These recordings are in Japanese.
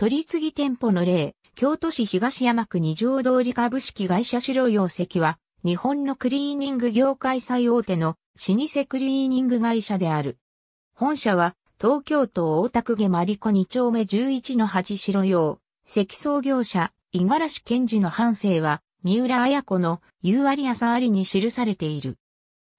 取り次ぎ店舗の例、京都市東山区二条通り株式会社主郎用石は、日本のクリーニング業界最大手の老舗クリーニング会社である。本社は、東京都大田区下マリコ二丁目11の8白用、石創業者、五十嵐賢治の半生は、三浦綾子の夕あり朝ありに記されている。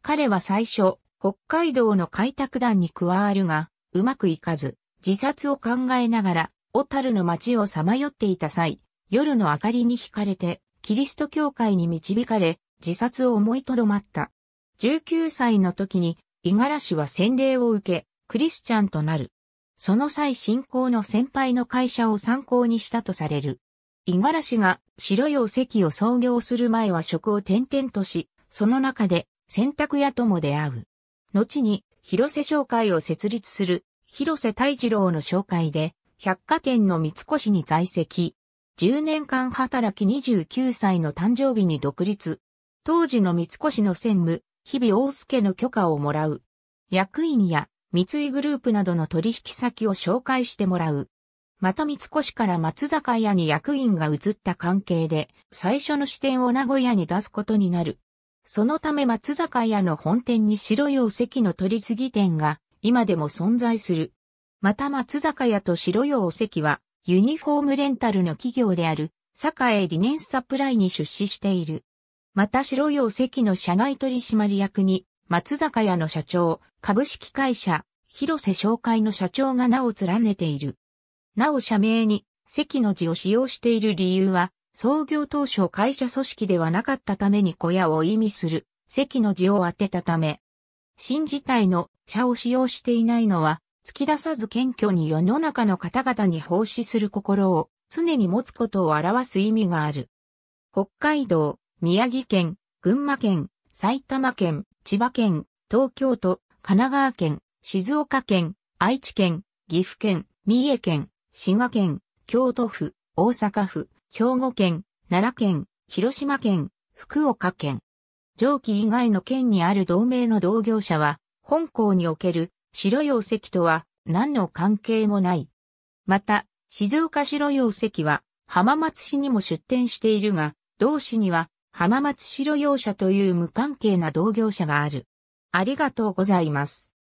彼は最初、北海道の開拓団に加わるが、うまくいかず、自殺を考えながら、小樽の町をさまよっていた際、夜の明かりに惹かれて、キリスト教会に導かれ、自殺を思いとどまった。19歳の時に、五十嵐は洗礼を受け、クリスチャンとなる。その際信仰の先輩の会社を参考にしたとされる。五十嵐が白いお席を創業する前は職を転々とし、その中で洗濯屋とも出会う。後に広瀬商会を設立する広瀬大二郎の紹介で百貨店の三越に在籍。10年間働き29歳の誕生日に独立。当時の三越の専務、日々大助の許可をもらう。役員や三井グループなどの取引先を紹介してもらう。また三越から松坂屋に役員が移った関係で、最初の支店を名古屋に出すことになる。そのため松坂屋の本店に白いお席の取り次ぎ店が今でも存在する。また松坂屋と白洋関は、ユニフォームレンタルの企業である、栄ンスサプライに出資している。また白洋関の社外取締役に、松坂屋の社長、株式会社、広瀬商会の社長が名を連ねている。なお社名に、関の字を使用している理由は、創業当初会社組織ではなかったために小屋を意味する、関の字を当てたため。新自体の社を使用していないのは、突き出さず謙虚に世の中の方々に奉仕する心を常に持つことを表す意味がある。北海道、宮城県、群馬県、埼玉県、千葉県、東京都、神奈川県、静岡県、愛知県、岐阜県、三重県、滋賀県、京都府、大阪府、兵庫県、奈良県、広島県、福岡県。上記以外の県にある同盟の同業者は、本校における白曜石とは何の関係もない。また、静岡白曜石は浜松市にも出店しているが、同市には浜松白曜社という無関係な同業者がある。ありがとうございます。